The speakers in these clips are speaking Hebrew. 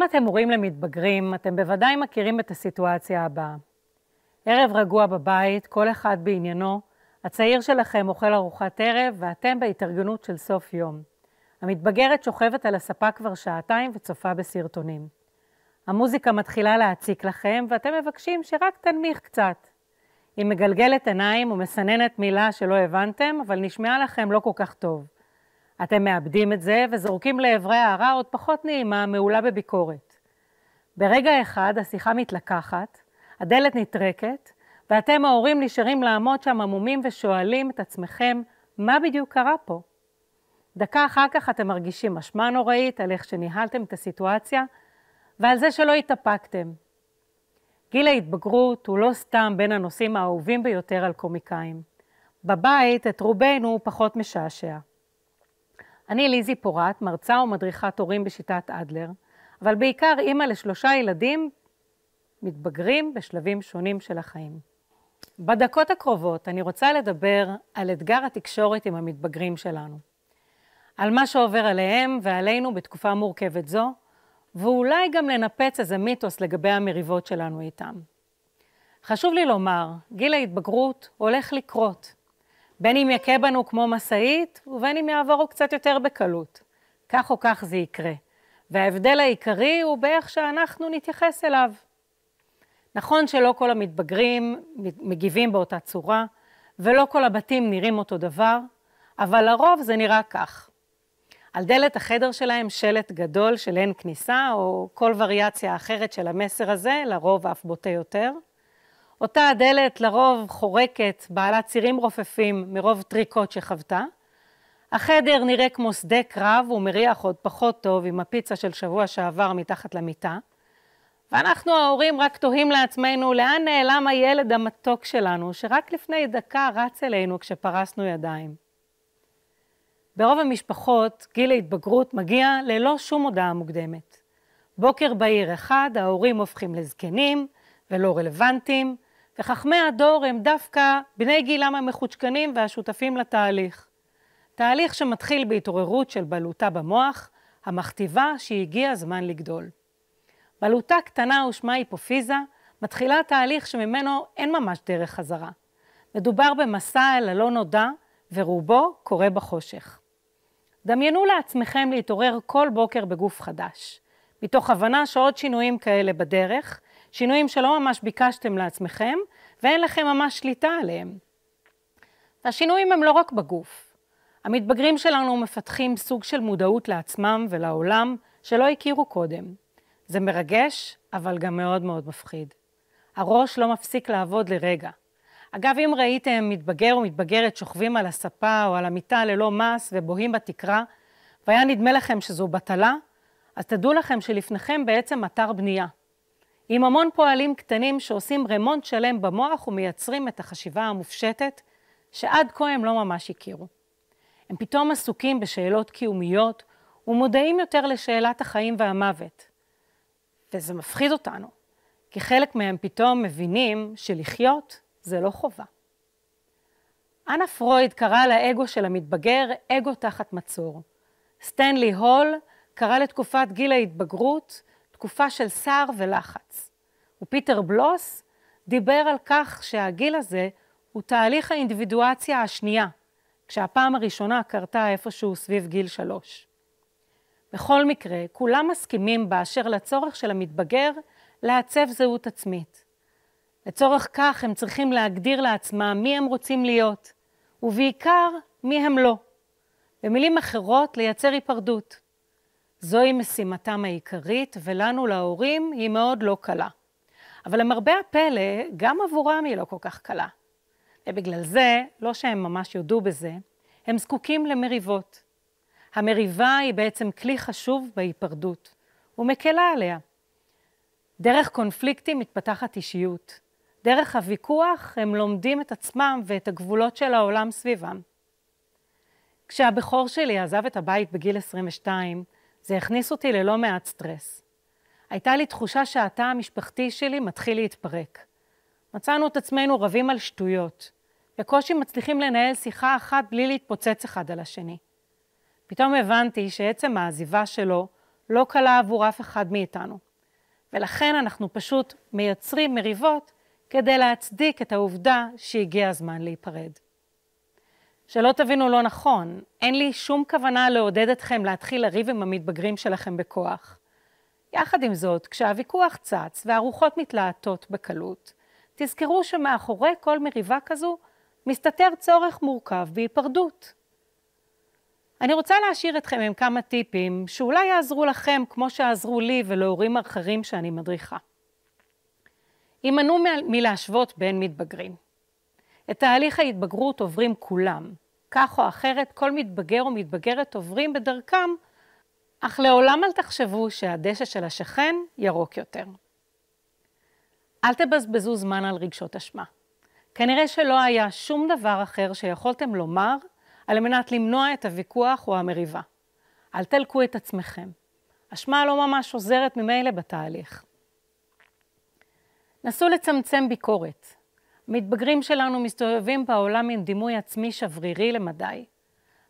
אם אתם הורים למתבגרים, אתם בוודאי מכירים את הסיטואציה הבאה. ערב רגוע בבית, כל אחד בעניינו, הצעיר שלכם אוכל ארוחת ערב ואתם בהתארגנות של סוף יום. המתבגרת שוכבת על הספה כבר שעתיים וצופה בסרטונים. המוזיקה מתחילה להציק לכם ואתם מבקשים שרק תנמיך קצת. היא מגלגלת עיניים ומסננת מילה שלא הבנתם, אבל נשמעה לכם לא כל כך טוב. אתם מאבדים את זה וזורקים לעברי הערה עוד פחות נעימה, מעולה בביקורת. ברגע אחד השיחה מתלקחת, הדלת נטרקת, ואתם ההורים נשארים לעמוד שם עמומים ושואלים את עצמכם, מה בדיוק קרה פה? דקה אחר כך אתם מרגישים אשמה נוראית על איך שניהלתם את הסיטואציה ועל זה שלא התאפקתם. גיל ההתבגרות הוא לא סתם בין הנושאים האהובים ביותר על קומיקאים. בבית את רובנו פחות משעשע. אני ליזי פורט, מרצה ומדריכת הורים בשיטת אדלר, אבל בעיקר אימא לשלושה ילדים מתבגרים בשלבים שונים של החיים. בדקות הקרובות אני רוצה לדבר על אתגר התקשורת עם המתבגרים שלנו, על מה שעובר עליהם ועלינו בתקופה מורכבת זו, ואולי גם לנפץ איזה מיתוס לגבי המריבות שלנו איתם. חשוב לי לומר, גיל ההתבגרות הולך לקרות, בין אם יכה בנו כמו משאית, ובין אם יעבור קצת יותר בקלות. כך או כך זה יקרה. וההבדל העיקרי הוא באיך שאנחנו נתייחס אליו. נכון שלא כל המתבגרים מגיבים באותה צורה, ולא כל הבתים נראים אותו דבר, אבל לרוב זה נראה כך. על דלת החדר שלהם שלט גדול של אין כניסה, או כל וריאציה אחרת של המסר הזה, לרוב אף בוטה יותר. אותה הדלת לרוב חורקת, בעלת צירים רופפים מרוב טריקות שחוותה. החדר נראה כמו שדה קרב ומריח עוד פחות טוב עם הפיצה של שבוע שעבר מתחת למיטה. ואנחנו ההורים רק תוהים לעצמנו לאן נעלם הילד המתוק שלנו, שרק לפני דקה רץ אלינו כשפרסנו ידיים. ברוב המשפחות גיל ההתבגרות מגיע ללא שום הודעה מוקדמת. בוקר בהיר אחד ההורים הופכים לזקנים ולא רלוונטיים, וחכמי הדור הם דווקא בני גילם המחוצ'קנים והשותפים לתהליך. תהליך שמתחיל בהתעוררות של בלוטה במוח, המכתיבה שהגיע הזמן לגדול. בלוטה קטנה ושמה היפופיזה, מתחילה תהליך שממנו אין ממש דרך חזרה. מדובר במסע אל הלא נודע, ורובו קורה בחושך. דמיינו לעצמכם להתעורר כל בוקר בגוף חדש, מתוך הבנה שעוד שינויים כאלה בדרך, שינויים שלא ממש ביקשתם לעצמכם ואין לכם ממש שליטה עליהם. השינויים הם לא רק בגוף. המתבגרים שלנו מפתחים סוג של מודעות לעצמם ולעולם שלא הכירו קודם. זה מרגש, אבל גם מאוד מאוד מפחיד. הראש לא מפסיק לעבוד לרגע. אגב, אם ראיתם מתבגר או מתבגרת שוכבים על הספה או על המיטה ללא מס ובוהים בתקרה, והיה נדמה לכם שזו בטלה, אז תדעו לכם שלפניכם בעצם אתר בנייה. עם המון פועלים קטנים שעושים רמונט שלם במוח ומייצרים את החשיבה המופשטת, שעד כה הם לא ממש הכירו. הם פתאום עסוקים בשאלות קיומיות ומודעים יותר לשאלת החיים והמוות. וזה מפחיד אותנו, כי חלק מהם פתאום מבינים שלחיות זה לא חובה. אנה פרויד קרא לאגו של המתבגר אגו תחת מצור. סטנלי הול קרא לתקופת גיל ההתבגרות תקופה של סער ולחץ. ופיטר בלוס דיבר על כך שהגיל הזה הוא תהליך האינדיבידואציה השנייה, כשהפעם הראשונה קרתה איפשהו סביב גיל שלוש. בכל מקרה, כולם מסכימים באשר לצורך של המתבגר לעצב זהות עצמית. לצורך כך הם צריכים להגדיר לעצמם מי הם רוצים להיות, ובעיקר מי הם לא. במילים אחרות, לייצר היפרדות. זוהי משימתם העיקרית, ולנו, להורים, היא מאוד לא קלה. אבל למרבה הפלא, גם עבורם היא לא כל כך קלה. ובגלל זה, לא שהם ממש יודו בזה, הם זקוקים למריבות. המריבה היא בעצם כלי חשוב בהיפרדות, ומקלה עליה. דרך קונפליקטים מתפתחת אישיות. דרך הוויכוח הם לומדים את עצמם ואת הגבולות של העולם סביבם. כשהבכור שלי עזב את הבית בגיל 22, זה הכניס אותי ללא מעט סטרס. הייתה לי תחושה שהתא המשפחתי שלי מתחיל להתפרק. מצאנו את עצמנו רבים על שטויות. בקושי מצליחים לנהל שיחה אחת בלי להתפוצץ אחד על השני. פתאום הבנתי שעצם העזיבה שלו לא קלה עבור אף אחד מאיתנו. ולכן אנחנו פשוט מייצרים מריבות כדי להצדיק את העובדה שהגיע הזמן להיפרד. שלא תבינו לא נכון, אין לי שום כוונה לעודד אתכם להתחיל לריב עם המתבגרים שלכם בכוח. יחד עם זאת, כשהוויכוח צץ והרוחות מתלהטות בקלות, תזכרו שמאחורי כל מריבה כזו מסתתר צורך מורכב בהיפרדות. אני רוצה להשאיר אתכם עם כמה טיפים שאולי יעזרו לכם כמו שעזרו לי ולהורים אחרים שאני מדריכה. הימנעו מלהשוות בין מתבגרים. את תהליך ההתבגרות עוברים כולם. כך או אחרת, כל מתבגר או מתבגרת עוברים בדרכם, אך לעולם אל תחשבו שהדשא של השכן ירוק יותר. אל תבזבזו זמן על רגשות אשמה. כנראה שלא היה שום דבר אחר שיכולתם לומר על מנת למנוע את הוויכוח או המריבה. אל תלקו את עצמכם. אשמה לא ממש עוזרת ממילא בתהליך. נסו לצמצם ביקורת, מתבגרים שלנו מסתובבים בעולם עם דימוי עצמי שברירי למדי.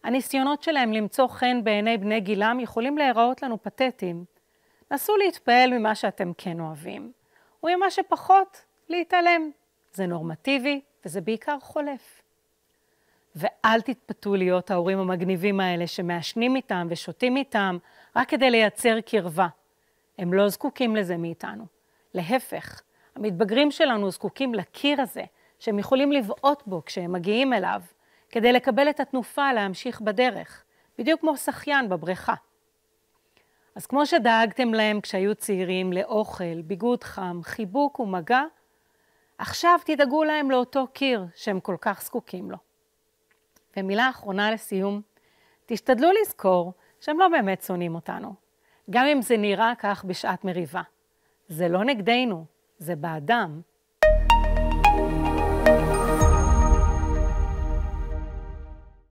הניסיונות שלהם למצוא חן בעיני בני גילם יכולים להיראות לנו פתטיים. נסו להתפעל ממה שאתם כן אוהבים, וממה שפחות, להתעלם. זה נורמטיבי, וזה בעיקר חולף. ואל תתפתו להיות ההורים המגניבים האלה שמעשנים איתם ושותים איתם רק כדי לייצר קרבה. הם לא זקוקים לזה מאיתנו. להפך, המתבגרים שלנו זקוקים לקיר הזה, שהם יכולים לבעוט בו כשהם מגיעים אליו, כדי לקבל את התנופה להמשיך בדרך, בדיוק כמו שחיין בבריכה. אז כמו שדאגתם להם כשהיו צעירים לאוכל, ביגוד חם, חיבוק ומגע, עכשיו תדאגו להם לאותו קיר שהם כל כך זקוקים לו. ומילה אחרונה לסיום, תשתדלו לזכור שהם לא באמת שונאים אותנו, גם אם זה נראה כך בשעת מריבה. זה לא נגדנו, זה באדם.